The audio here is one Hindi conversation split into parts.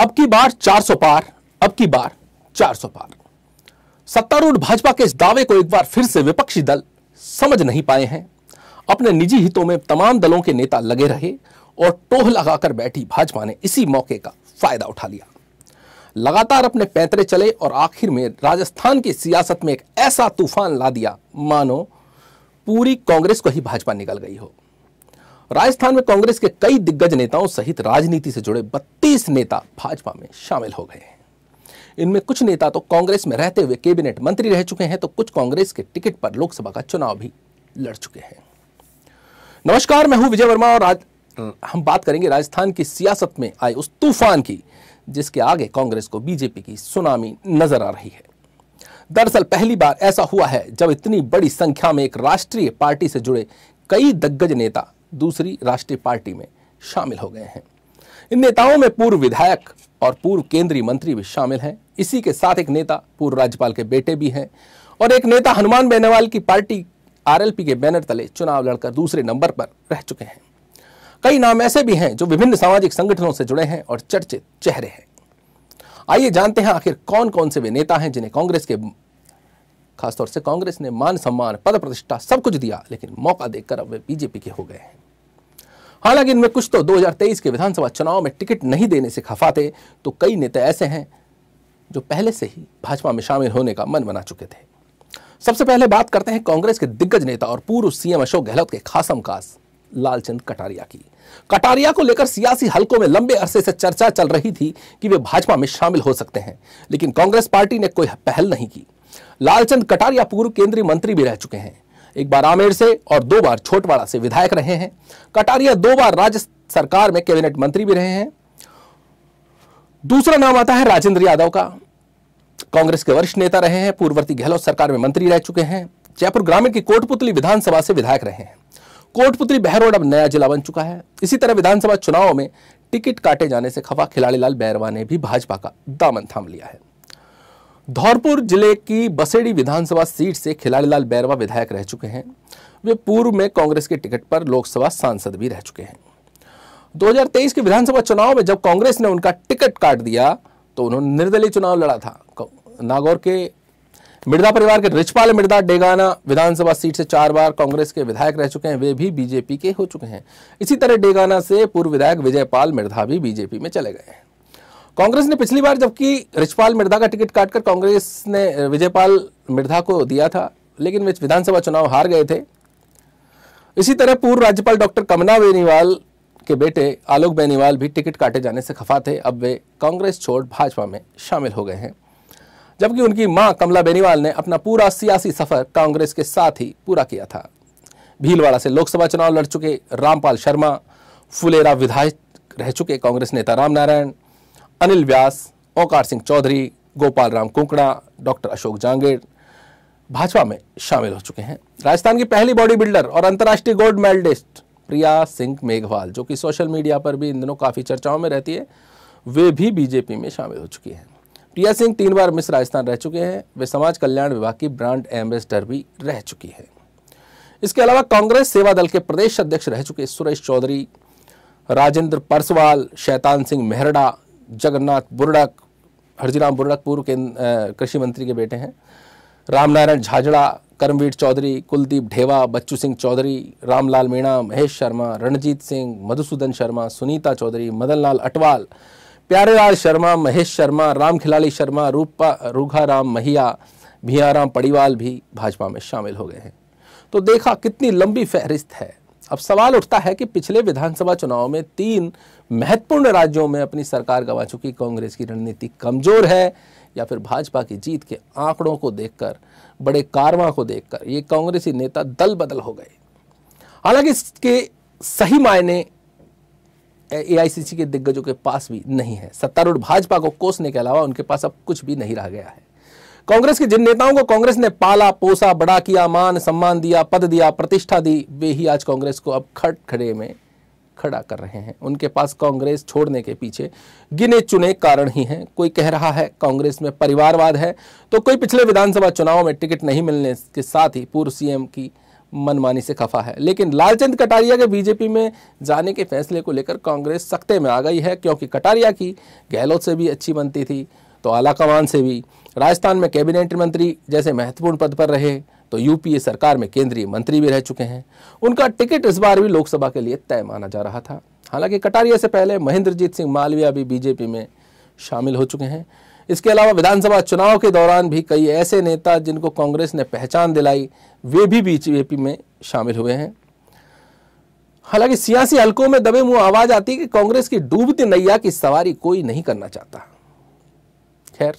अब की बार 400 पार अब की बार 400 पार सत्तारूढ़ भाजपा के इस दावे को एक बार फिर से विपक्षी दल समझ नहीं पाए हैं अपने निजी हितों में तमाम दलों के नेता लगे रहे और टोह लगाकर बैठी भाजपा ने इसी मौके का फायदा उठा लिया लगातार अपने पैंतरे चले और आखिर में राजस्थान की सियासत में एक ऐसा तूफान ला दिया मानो पूरी कांग्रेस को ही भाजपा निकल गई हो राजस्थान में कांग्रेस के कई दिग्गज नेताओं सहित राजनीति से जुड़े 32 नेता भाजपा में शामिल हो गए हैं इनमें कुछ नेता तो कांग्रेस में रहते हुए कैबिनेट मंत्री रह चुके हैं तो कुछ कांग्रेस के टिकट पर लोकसभा का चुनाव भी लड़ चुके हैं नमस्कार मैं हूं विजय वर्मा और आज हम बात करेंगे राजस्थान की सियासत में आए उस तूफान की जिसके आगे कांग्रेस को बीजेपी की सुनामी नजर आ रही है दरअसल पहली बार ऐसा हुआ है जब इतनी बड़ी संख्या में एक राष्ट्रीय पार्टी से जुड़े कई दिग्गज नेता दूसरी राष्ट्रीय पार्टी में शामिल हो गए हैं इन नेताओं में पूर्व विधायक और पूर्व केंद्रीय मंत्री भी शामिल हैं इसी के साथ एक नेता पूर्व राज्यपाल के बेटे भी हैं और एक नेता हनुमान बेनीवाल की पार्टी आरएलपी के बैनर तले चुनाव लड़कर दूसरे नंबर पर रह चुके हैं कई नाम ऐसे भी हैं जो विभिन्न सामाजिक संगठनों से जुड़े हैं और चर्चित चेहरे हैं आइए जानते हैं आखिर कौन कौन से वे नेता हैं जिन्हें कांग्रेस के खासतौर से कांग्रेस ने मान सम्मान पद प्रतिष्ठा सब कुछ दिया लेकिन मौका देकर अब वे बीजेपी के हो गए हैं हालांकि इनमें कुछ तो 2023 के विधानसभा चुनाव में टिकट नहीं देने से खफा थे तो कई नेता ऐसे हैं जो पहले से ही भाजपा में शामिल होने का मन बना चुके थे सबसे पहले बात करते हैं कांग्रेस के दिग्गज नेता और पूर्व सीएम अशोक गहलोत के खास लालचंद कटारिया की कटारिया को लेकर सियासी हलकों में लंबे अरसे से चर्चा चल रही थी कि वे भाजपा में शामिल हो सकते हैं लेकिन कांग्रेस पार्टी ने कोई पहल नहीं की लालचंद कटारिया पूर्व केंद्रीय मंत्री भी रह चुके हैं एक बार आमेर से और दो बार छोटवाड़ा से विधायक रहे हैं कटारिया दो बार राज्य सरकार में कैबिनेट मंत्री भी रहे हैं दूसरा नाम आता है राजेंद्र यादव का कांग्रेस के वरिष्ठ नेता रहे हैं पूर्ववर्ती गहलोत सरकार में मंत्री रह चुके हैं जयपुर ग्रामीण की कोटपुतली विधानसभा से विधायक रहे हैं कोटपुतली बहरोड अब नया जिला बन चुका है इसी तरह विधानसभा चुनाव में टिकट काटे जाने से खफा खिलाड़ी लाल बैरवा ने भी भाजपा का दामन थाम लिया है धौरपुर जिले की बसेड़ी विधानसभा सीट से खिलाड़ी लाल बैरवा विधायक रह चुके हैं वे पूर्व में कांग्रेस के टिकट पर लोकसभा सांसद भी रह चुके हैं 2023 के विधानसभा चुनाव में जब कांग्रेस ने उनका टिकट काट दिया तो उन्होंने निर्दलीय चुनाव लड़ा था नागौर के मिर्दा परिवार के रिचपाल मिर्दा डेगाना विधानसभा सीट से चार बार कांग्रेस के विधायक रह चुके हैं वे भी बीजेपी के हो चुके हैं इसी तरह डेगाना से पूर्व विधायक विजयपाल मिर्धा भी बीजेपी में चले गए हैं कांग्रेस ने पिछली बार जबकि रिचपाल मिर्धा का टिकट काटकर कांग्रेस ने विजयपाल मिर्धा को दिया था लेकिन वे विधानसभा चुनाव हार गए थे इसी तरह पूर्व राज्यपाल डॉक्टर कमला बेनीवाल के बेटे आलोक बेनीवाल भी टिकट काटे जाने से खफा थे अब वे कांग्रेस छोड़ भाजपा में शामिल हो गए हैं जबकि उनकी मां कमला बेनीवाल ने अपना पूरा सियासी सफर कांग्रेस के साथ ही पूरा किया था भीलवाड़ा से लोकसभा चुनाव लड़ चुके रामपाल शर्मा फुलेरा विधायक रह चुके कांग्रेस नेता राम नारायण अनिल व्यास ओंकार सिंह चौधरी गोपाल राम कुंकड़ा डॉक्टर अशोक जांगेर भाजपा में शामिल हो चुके हैं राजस्थान की पहली बॉडी बिल्डर और अंतर्राष्ट्रीय गोल्ड मेडलिस्ट प्रिया सिंह मेघवाल जो कि सोशल मीडिया पर भी इन दिनों काफ़ी चर्चाओं में रहती है वे भी बीजेपी में शामिल हो चुकी हैं प्रिया सिंह तीन बार मिस राजस्थान रह चुके हैं वे समाज कल्याण विभाग की ब्रांड एम्बेसडर भी रह चुकी हैं इसके अलावा कांग्रेस सेवा दल के प्रदेश अध्यक्ष रह चुके सुरेश चौधरी राजेंद्र परसवाल शैतान सिंह मेहरडा जगन्नाथ बुरडक हरजीराम बुरडक पूर्व के कृषि मंत्री के बेटे हैं रामनारायण झाजड़ा कर्मवीर चौधरी कुलदीप ढेवा बच्चू सिंह चौधरी रामलाल मीणा महेश शर्मा रणजीत सिंह मधुसूदन शर्मा सुनीता चौधरी मदनलाल अटवाल प्यारेलाल शर्मा महेश शर्मा राम खिलाड़ी शर्मा रूपा राम महिया भियाराम पड़ीवाल भी भाजपा में शामिल हो गए हैं तो देखा कितनी लंबी फहरिस्त है अब सवाल उठता है कि पिछले विधानसभा चुनाव में तीन महत्वपूर्ण राज्यों में अपनी सरकार गंवा चुकी कांग्रेस की रणनीति कमजोर है या फिर भाजपा की जीत के आंकड़ों को देखकर बड़े कारवा को देखकर ये कांग्रेसी नेता दल बदल हो गए हालांकि इसके सही मायने एआईसीसी के दिग्गजों के पास भी नहीं है सत्तारूढ़ भाजपा को कोसने के अलावा उनके पास अब कुछ भी नहीं रह गया है कांग्रेस के जिन नेताओं को कांग्रेस ने पाला पोसा बड़ा किया मान सम्मान दिया पद दिया प्रतिष्ठा दी वे ही आज कांग्रेस को अब खट खड़े में खड़ा कर रहे हैं उनके पास कांग्रेस छोड़ने के पीछे गिने चुने कारण ही हैं कोई कह रहा है कांग्रेस में परिवारवाद है तो कोई पिछले विधानसभा चुनाव में टिकट नहीं मिलने के साथ ही पूर्व सीएम की मनमानी से खफा है लेकिन लालचंद कटारिया के बीजेपी में जाने के फैसले को लेकर कांग्रेस सख्ते में आ गई है क्योंकि कटारिया की गहलोत से भी अच्छी बनती थी तो आला कमान से भी राजस्थान में कैबिनेट मंत्री जैसे महत्वपूर्ण पद पर रहे तो यूपीए सरकार में केंद्रीय मंत्री भी रह चुके हैं उनका टिकट इस बार भी लोकसभा के लिए तय माना जा रहा था हालांकि कटारिया से पहले महेंद्रजीत सिंह मालविया भी बीजेपी में शामिल हो चुके हैं इसके अलावा विधानसभा चुनाव के दौरान भी कई ऐसे नेता जिनको कांग्रेस ने पहचान दिलाई वे भी बीजेपी में शामिल हुए हैं हालांकि सियासी हलकों में दबे मुंह आवाज आती है कि कांग्रेस की डूबती नैया की सवारी कोई नहीं करना चाहता खैर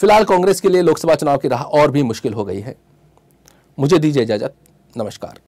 फिलहाल कांग्रेस के लिए लोकसभा चुनाव की राह और भी मुश्किल हो गई है मुझे दीजिए इजाज़त नमस्कार